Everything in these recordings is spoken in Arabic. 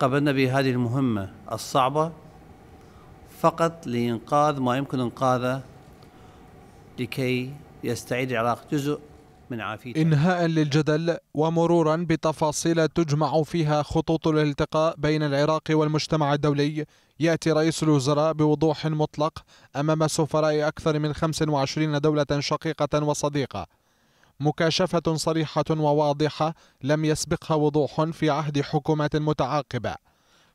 قبلنا بهذه المهمة الصعبة فقط لإنقاذ ما يمكن إنقاذه لكي يستعيد العراق جزء من عافيته إنهاء للجدل ومرورا بتفاصيل تجمع فيها خطوط الالتقاء بين العراق والمجتمع الدولي يأتي رئيس الوزراء بوضوح مطلق أمام سفراء أكثر من 25 دولة شقيقة وصديقة مكاشفة صريحة وواضحة لم يسبقها وضوح في عهد حكومات متعاقبة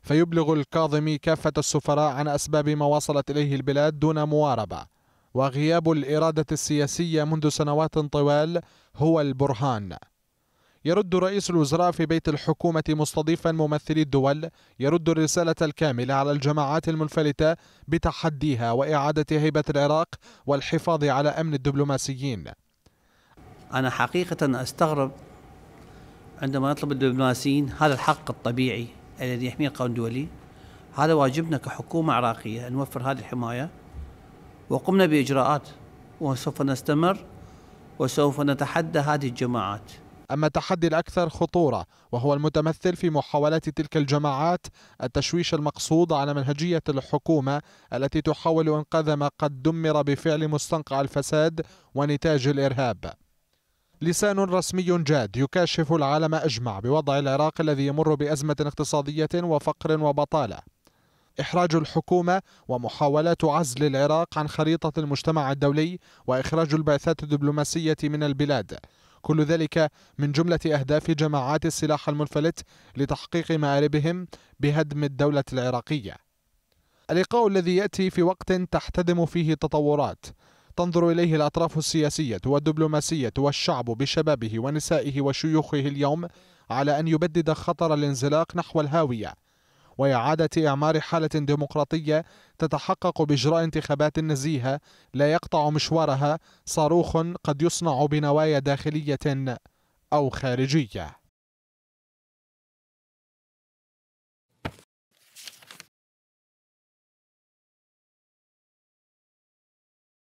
فيبلغ الكاظمي كافة السفراء عن أسباب ما وصلت إليه البلاد دون مواربة وغياب الإرادة السياسية منذ سنوات طوال هو البرهان يرد رئيس الوزراء في بيت الحكومة مستضيفا ممثلي الدول يرد الرسالة الكاملة على الجماعات المنفلتة بتحديها وإعادة هيبة العراق والحفاظ على أمن الدبلوماسيين أنا حقيقة أستغرب عندما يطلب الدبلوماسيين هذا الحق الطبيعي الذي يحميه القانون الدولي هذا واجبنا كحكومة عراقية أن نوفر هذه الحماية وقمنا بإجراءات وسوف نستمر وسوف نتحدى هذه الجماعات أما التحدي الأكثر خطورة وهو المتمثل في محاولات تلك الجماعات التشويش المقصود على منهجية الحكومة التي تحاول إنقاذ ما قد دمر بفعل مستنقع الفساد ونتاج الإرهاب لسان رسمي جاد يكاشف العالم أجمع بوضع العراق الذي يمر بأزمة اقتصادية وفقر وبطالة إحراج الحكومة ومحاولات عزل العراق عن خريطة المجتمع الدولي وإخراج البعثات الدبلوماسية من البلاد كل ذلك من جملة أهداف جماعات السلاح المنفلت لتحقيق مآربهم بهدم الدولة العراقية اللقاء الذي يأتي في وقت تحتدم فيه تطورات تنظر إليه الأطراف السياسية والدبلوماسية والشعب بشبابه ونسائه وشيوخه اليوم على أن يبدد خطر الانزلاق نحو الهاوية وإعادة إعمار حالة ديمقراطية تتحقق بإجراء انتخابات نزيهة لا يقطع مشوارها صاروخ قد يصنع بنوايا داخلية أو خارجية